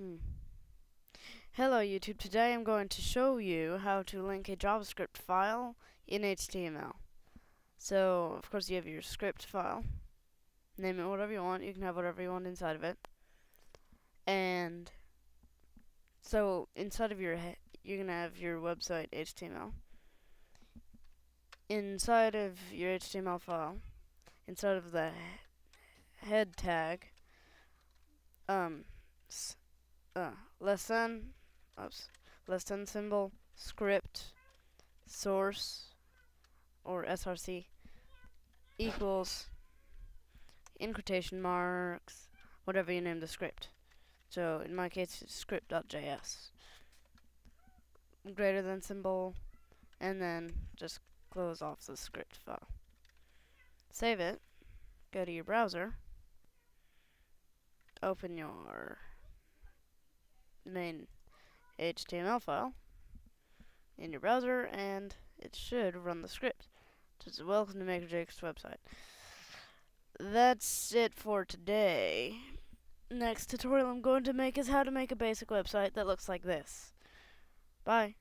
Hmm. Hello YouTube, today I'm going to show you how to link a JavaScript file in HTML. So, of course you have your script file. Name it whatever you want, you can have whatever you want inside of it. And, so inside of your, you're going to have your website HTML. Inside of your HTML file, inside of the head tag, um, uh, less than, oops, less than symbol, script, source, or src, equals, in quotation marks, whatever you name the script. So in my case, it's script.js. Greater than symbol, and then just close off the script file. Save it, go to your browser, open your main HTML file in your browser and it should run the script. Just welcome to MakerJake's website. That's it for today. Next tutorial I'm going to make is how to make a basic website that looks like this. Bye.